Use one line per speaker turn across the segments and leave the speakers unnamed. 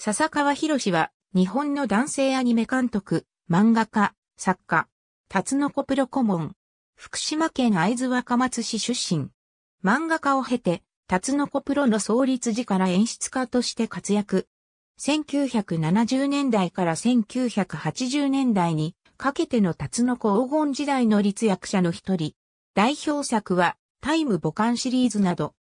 笹川博は、日本の男性アニメ監督、漫画家、作家、辰野コプロ顧問、福島県会津若松市出身。漫画家を経て、辰野コプロの創立時から演出家として活躍。1970年代から1980年代にかけての辰野子黄金時代の立役者の一人。代表作は、タイム母艦シリーズなど、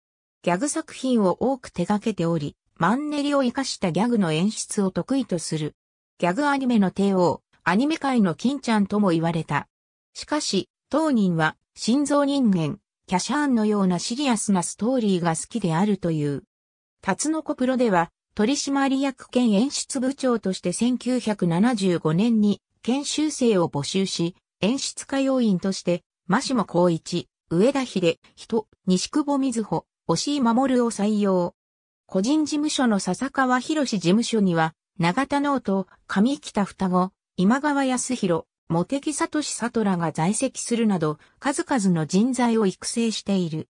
ギャグ作品を多く手掛けており、マンネリを活かしたギャグの演出を得意とする。ギャグアニメの帝王、アニメ界の金ちゃんとも言われた。しかし、当人は、心臓人間、キャシャーンのようなシリアスなストーリーが好きであるという。タツノコプロでは、取締役兼演出部長として1975年に研修生を募集し、演出家要員として、マシモ光一、上田秀、人、西久保瑞穂、押井守を採用。個人事務所の笹川博事務所には、長田ノート、上北双子、今川康弘、茂木聡里らが在籍するなど、数々の人材を育成している。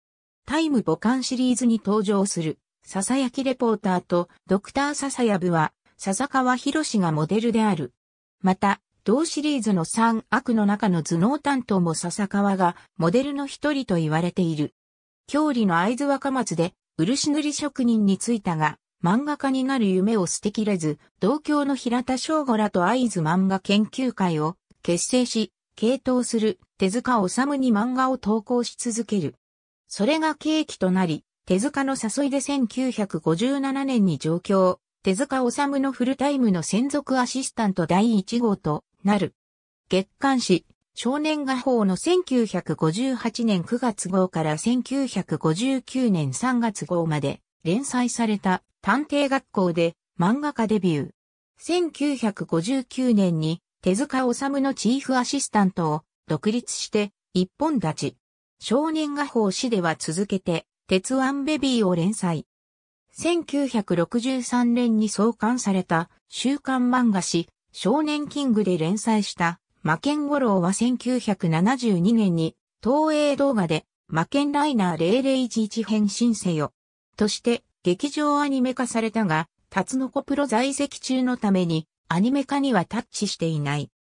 タイム母艦シリーズに登場する、笹焼きレポーターとドクター笹やぶは、笹川博士がモデルである。また、同シリーズの3悪の中の頭脳担当も笹川がモデルの一人と言われている。郷里の合図若松で漆塗り職人に就いたが、漫画家になる夢を捨てきれず、同郷の平田翔吾らと会津漫画研究会を結成し、傾倒する手塚治虫に漫画を投稿し続ける。それが契機となり、手塚の誘いで1957年に上京、手塚治虫のフルタイムの専属アシスタント第1号となる。月刊誌、少年画報の1958年9月号から1959年3月号まで連載された探偵学校で漫画家デビュー。1959年に手塚治虫のチーフアシスタントを独立して一本立ち。少年画報誌では続けて鉄腕ベビーを連載。1963年に創刊された週刊漫画誌少年キングで連載したマケン・ゴロウは1972年に東映動画でマケン・ライナー0011編新せよとして劇場アニメ化されたが、タツノコプロ在籍中のためにアニメ化にはタッチしていない。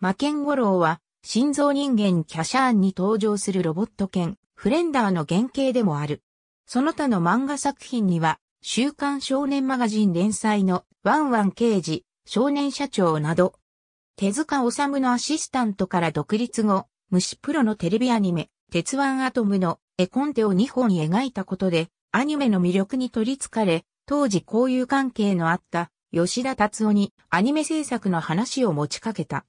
マケン・ゴロウは心臓人間キャシャーンに登場するロボット犬フレンダーの原型でもある。その他の漫画作品には週刊少年マガジン連載のワンワン刑事、少年社長など、手塚治虫のアシスタントから独立後、虫プロのテレビアニメ、鉄腕アトムの絵コンテを2本描いたことで、アニメの魅力に取り憑かれ、当時交友関係のあった吉田達夫にアニメ制作の話を持ちかけた。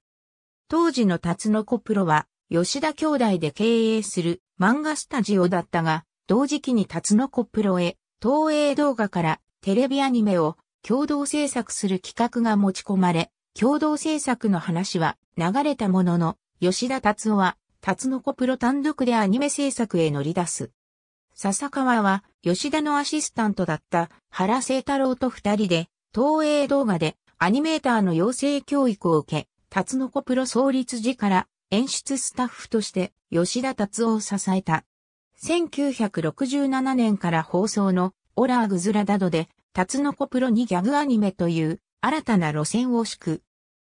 当時の達の子プロは、吉田兄弟で経営する漫画スタジオだったが、同時期に達の子プロへ、東映動画からテレビアニメを共同制作する企画が持ち込まれ、共同制作の話は流れたものの、吉田達夫は、達の子プロ単独でアニメ制作へ乗り出す。笹川は、吉田のアシスタントだった原聖太郎と二人で、東映動画でアニメーターの養成教育を受け、達の子プロ創立時から演出スタッフとして吉田達夫を支えた。1967年から放送のオラーグズラなどで、達の子プロにギャグアニメという新たな路線を敷く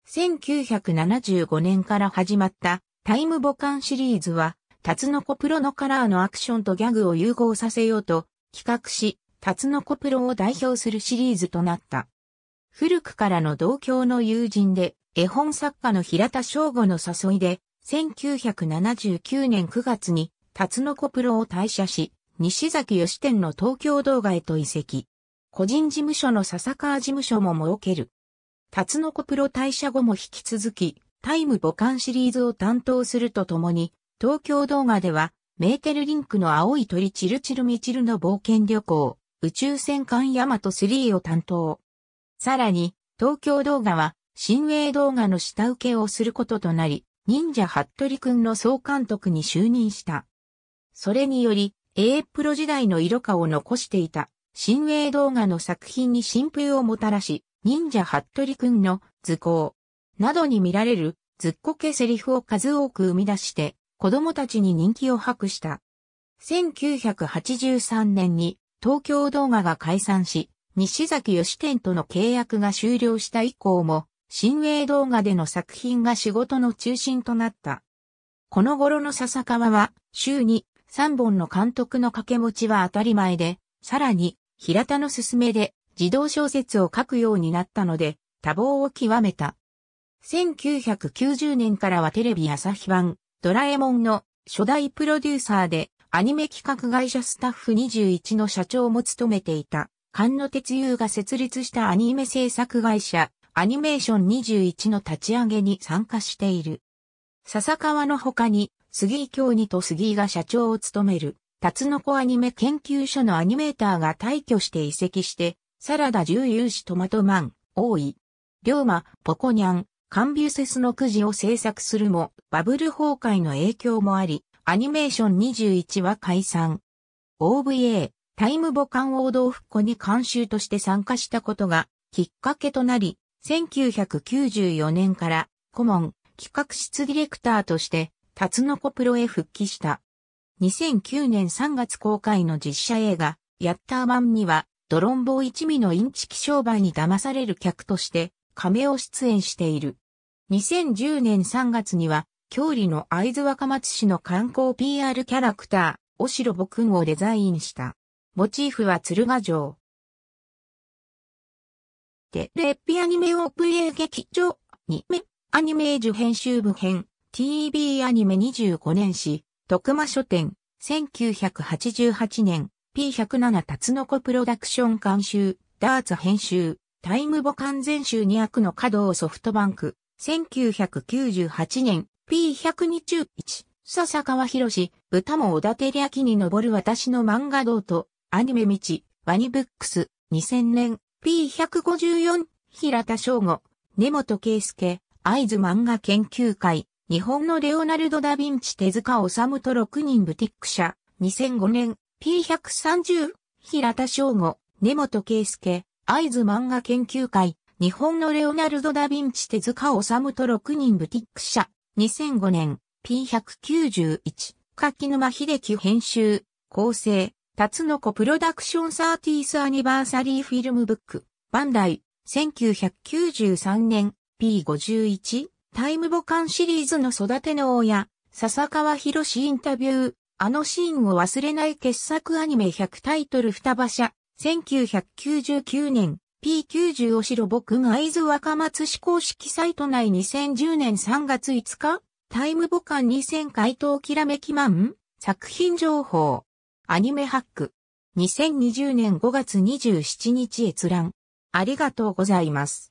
1975年から始まったタイムボカンシリーズは、タツノコプロのカラーのアクションとギャグを融合させようと企画し、タツノコプロを代表するシリーズとなった。古くからの同郷の友人で、絵本作家の平田翔吾の誘いで、1979年9月に、タツノコプロを退社し、西崎義店の東京動画へと移籍。個人事務所の笹川事務所も設ける。タツノコプロ退社後も引き続き、タイム母艦シリーズを担当するとともに、東京動画では、メーテルリンクの青い鳥チルチルミチルの冒険旅行、宇宙戦艦ヤマト3を担当。さらに、東京動画は、新鋭動画の下請けをすることとなり、忍者ハットリくんの総監督に就任した。それにより、A プロ時代の色化を残していた新鋭動画の作品に新風をもたらし、忍者ハットリくんの図工などに見られるずっこけセリフを数多く生み出して子供たちに人気を博した。1983年に東京動画が解散し、西崎義店との契約が終了した以降も、新鋭動画での作品が仕事の中心となった。この頃の笹川は、週に3本の監督の掛け持ちは当たり前で、さらに、平田の勧めで児童小説を書くようになったので、多忙を極めた。1990年からはテレビ朝日版、ドラえもんの初代プロデューサーで、アニメ企画会社スタッフ21の社長も務めていた、菅野哲雄が設立したアニメ制作会社、アニメーション21の立ち上げに参加している。笹川の他に、杉井京二と杉井が社長を務める、タツノコアニメ研究所のアニメーターが退去して移籍して、サラダ重有志トマトマン、大井、龍馬、ポコニャン、カンビュセスのくじを制作するも、バブル崩壊の影響もあり、アニメーション21は解散。OVA、タイムボカン王道復古に監修として参加したことがきっかけとなり、1994年から顧問、企画室ディレクターとして、タツノコプロへ復帰した。2009年3月公開の実写映画、ヤッターマンには、ドロンボー一味のインチキ商売に騙される客として、亀を出演している。2010年3月には、郷里の会津若松市の観光 PR キャラクター、おしろぼくんをデザインした。モチーフは鶴ヶ城。で、レッピアニメオープンイ劇場、に、ニアニメージュ編集部編、TV アニメ25年誌、徳間書店、1988年、P107 タツノコプロダクション監修、ダーツ編集、タイムボ完全集2悪の稼働ソフトバンク、1998年、P102 中1、笹川博士、豚も小田照明に登る私の漫画道と、アニメ道、ワニブックス、2000年、P154、平田翔吾、根本圭介、合図漫画研究会、日本のレオナルド・ダ・ヴィンチ手塚治虫と6人ブティック社、2005年、P130、平田翔吾、根本圭介、合図漫画研究会、日本のレオナルド・ダ・ヴィンチ手塚治虫と6人ブティック社、2005年、P191、柿沼秀樹編集、構成、辰野子プロダクションサーティースアニバーサリーフィルムブック、バンダイ、1993年、P51、タイムボカンシリーズの育ての親、笹川博士インタビュー、あのシーンを忘れない傑作アニメ100タイトル双葉社、1999年、P90 お城僕が合図若松市公式サイト内2010年3月5日、タイムボカン2000回答きらめきマン作品情報、アニメハック、2020年5月27日閲覧。ありがとうございます。